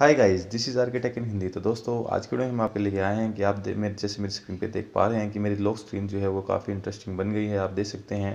hi guys this is architect in Hindi तो दोस्तों आज की वीडियो हम आपके लिए आए हैं कि आप मेरे जैसे मेरी स्क्रीन पे देख पा रहे हैं कि मेरी लॉक स्क्रीन जो है वो काफ़ी इंटरेस्टिंग बन गई है आप देख सकते हैं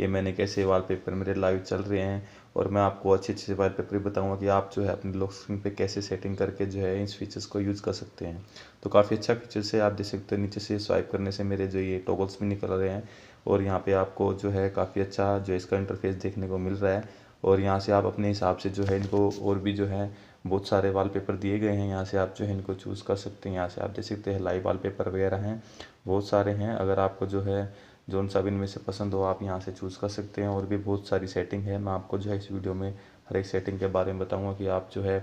ये मैंने कैसे वॉलपेपर मेरे लाइव चल रहे हैं और मैं आपको अच्छे अच्छे वॉलपेपर भी बताऊँगा कि आप जो है अपनी लॉक स्क्रीन पर कैसे सेटिंग करके जो है इस फीचर्स को यूज़ कर सकते हैं तो काफ़ी अच्छा फीचर्स है आप देख सकते हैं नीचे से स्वाइप करने से मेरे जो ये टॉगल्स भी निकल रहे हैं और यहाँ पर आपको जो है काफ़ी अच्छा जो इसका इंटरफेस देखने को मिल रहा है और यहाँ से आप अपने हिसाब से जो है इनको और भी जो है बहुत सारे वॉलपेपर दिए गए हैं यहाँ से आप जो है इनको चूज़ कर सकते हैं यहाँ से आप देख सकते हैं लाइव वॉलपेपर वगैरह हैं बहुत सारे हैं अगर आपको जो है जो उन सब इनमें से पसंद हो आप यहाँ से चूज़ कर सकते हैं और भी बहुत सारी सेटिंग है मैं आपको जो है इस वीडियो में हर एक सेटिंग के बारे में बताऊँगा कि आप जो है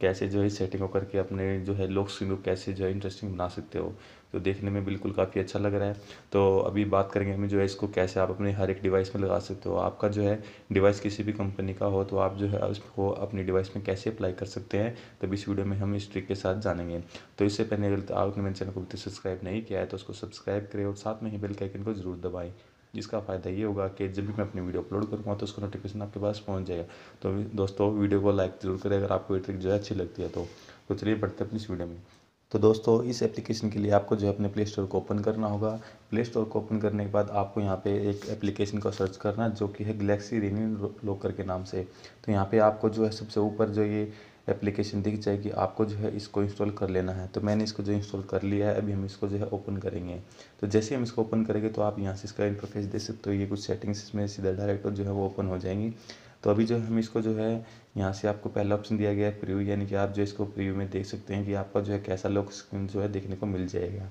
कैसे जो है सेटिंग होकर के अपने जो है लोग स्क्रीन को कैसे जो है इंटरेस्टिंग बना सकते हो तो देखने में बिल्कुल काफ़ी अच्छा लग रहा है तो अभी बात करेंगे हमें जो है इसको कैसे आप अपने हर एक डिवाइस में लगा सकते हो आपका जो है डिवाइस किसी भी कंपनी का हो तो आप जो है उसको अपनी डिवाइस में कैसे अप्लाई कर सकते हैं तब इस वीडियो में हम इस ट्रिक के साथ जानेंगे तो इससे पहले अगर आपने मेरे चैनल को सब्सक्राइब नहीं किया है तो उसको सब्सक्राइब करें और साथ में ही बेल के आइकन को जरूर दबाएँ जिसका फ़ायदा ये होगा कि जब भी मैं अपनी वीडियो अपलोड करूँगा तो उसका नोटिफिकेशन आपके पास पहुँच जाएगा तो दोस्तों वीडियो को लाइक ज़रूर करें अगर आपको ट्रिक जो है अच्छी लगती है तो तो चलिए बढ़ते अपनी इस वीडियो में तो दोस्तों इस एप्लीकेशन के लिए आपको जो है अपने प्ले स्टोर को ओपन करना होगा प्ले स्टोर को ओपन करने के बाद आपको यहाँ पे एक एप्लीकेशन को सर्च करना जो कि है गलेक्सी रेनिन लोकर के नाम से तो यहाँ पे आपको जो है सबसे ऊपर जो ये एप्लीकेशन दिख जाएगी आपको जो है इसको इंस्टॉल कर लेना है तो मैंने इसको जो इंस्टॉल कर लिया है अभी हम इसको जो है ओपन करेंगे तो जैसे हम इसको ओपन करेंगे तो आप यहाँ से इसका इंटरफेस देख सकते हो ये कुछ सेटिंग्स इसमें सीधा डायरेक्ट जो है वो ओपन हो जाएंगी तो अभी जो हम इसको जो है यहाँ से आपको पहला ऑप्शन दिया गया है प्रीव्यू यानी कि आप जो इसको प्रीव्यू में देख सकते हैं कि आपका जो है कैसा लॉक स्क्रीन जो है देखने को मिल जाएगा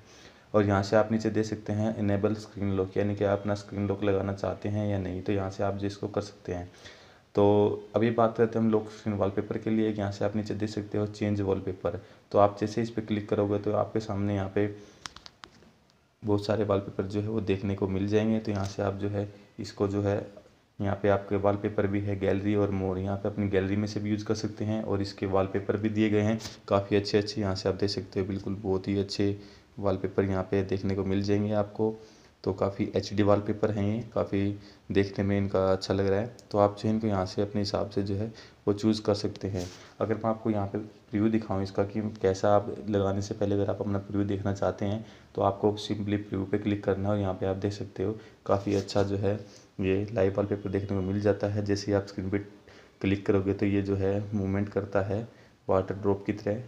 और यहाँ से आप नीचे दे सकते हैं इनेबल स्क्रीन लॉक यानी कि आप अपना स्क्रीन लॉक लगाना चाहते हैं या नहीं तो यहाँ से आप जो इसको कर सकते हैं तो अभी बात करते हैं हम लोग स्क्रीन वॉलपेपर के लिए यहाँ से आप नीचे देख सकते हो चेंज वॉलपेपर तो आप जैसे इस पर क्लिक करोगे तो आपके सामने यहाँ पे बहुत सारे वॉलपेपर जो है वो देखने को मिल जाएंगे तो यहाँ से आप जो है इसको जो है यहाँ पे आपके वॉलपेपर भी है गैलरी और मोर यहाँ पे अपनी गैलरी में से भी यूज़ कर सकते हैं और इसके वॉलपेपर भी दिए गए हैं काफ़ी अच्छे अच्छे यहाँ से आप देख सकते हो बिल्कुल बहुत ही अच्छे वॉलपेपर यहाँ पे देखने को मिल जाएंगे आपको तो काफ़ी एच डी पेपर हैं ये काफ़ी देखने में इनका अच्छा लग रहा है तो आप जो है इनको यहाँ से अपने हिसाब से जो है वो चूज़ कर सकते हैं अगर मैं आपको यहाँ पे प्रीव्यू दिखाऊँ इसका कि कैसा आप लगाने से पहले अगर आप अपना प्रीव्यू देखना चाहते हैं तो आपको सिंपली प्रीव्यू पे क्लिक करना है और यहाँ पर आप देख सकते हो काफ़ी अच्छा जो है ये लाइव पेपर देखने को मिल जाता है जैसे ही आप स्क्रीन पर क्लिक करोगे तो ये जो है मूवमेंट करता है वाटर ड्रॉप की तरह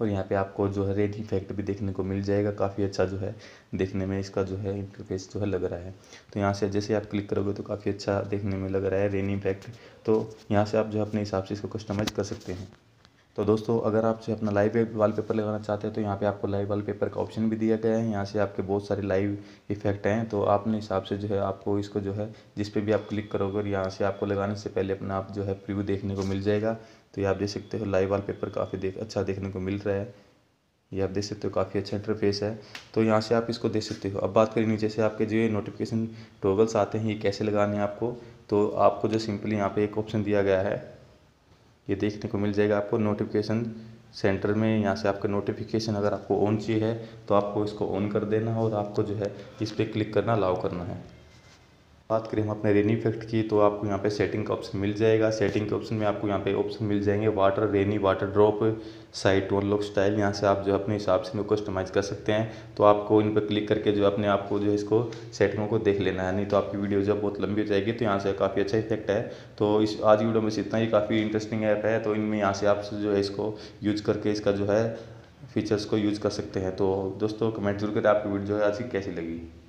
और यहाँ पे आपको जो है रेड इफेक्ट भी देखने को मिल जाएगा काफ़ी अच्छा जो है देखने में इसका जो है इंटरफेस जो है लग रहा है तो यहाँ से जैसे आप क्लिक करोगे तो काफ़ी अच्छा देखने में लग रहा है रेन इफेक्ट तो यहाँ से आप जो है अपने हिसाब से इसको कस्टमाइज़ कर सकते हैं तो दोस्तों अगर आपसे अपना लाइव वॉलपेपर लगाना चाहते हैं तो यहाँ पे आपको लाइव वॉलपेपर का ऑप्शन भी दिया गया है यहाँ से आपके बहुत सारे लाइव इफेक्ट हैं तो आपने हिसाब से जो है आपको इसको जो है जिस पे भी आप क्लिक करोगे और यहाँ से आपको लगाने से पहले अपना आप जो है प्रीव्यू देखने को मिल जाएगा तो ये आप देख सकते हो लाइव पेपर काफ़ी देख अच्छा देखने को मिल रहा है ये आप देख सकते हो काफ़ी अच्छा इंटरफेस है तो यहाँ से आप इसको देख सकते हो अब बात करें नीचे से आपके जो ये नोटिफिकेशन टोगल्स आते हैं ये कैसे लगाने हैं आपको तो आपको जो सिंपली यहाँ पे एक ऑप्शन दिया गया है ये देखने को मिल जाएगा आपको नोटिफिकेशन सेंटर में यहाँ से आपका नोटिफिकेशन अगर आपको ऑन चाहिए है तो आपको इसको ऑन कर देना और आपको जो है इस पर क्लिक करना अलाउ करना है बात करें हम अपने रेनी इफेक्ट की तो आपको यहाँ पे सेटिंग का ऑप्शन मिल जाएगा सेटिंग के ऑप्शन में आपको यहाँ पे ऑप्शन मिल जाएंगे water rainy water drop side और लुक स्टाइल यहाँ से आप जो अपने हिसाब से इनको कस्टमाइज़ कर सकते हैं तो आपको इन पर क्लिक करके जो अपने आपको जो इसको सेटिंगों को देख लेना है नहीं तो आपकी वीडियो जो बहुत लंबी हो जाएगी तो यहाँ से काफ़ी अच्छा इफेक्ट है तो इस आज की वीडियो में इतना ही काफ़ी इंटरेस्टिंग ऐप है तो इनमें यहाँ से आप जो है इसको यूज करके इसका जो है फीचर्स को यूज कर सकते हैं तो दोस्तों कमेंट जरूर करें आपकी वीडियो जो है आज की कैसी लगी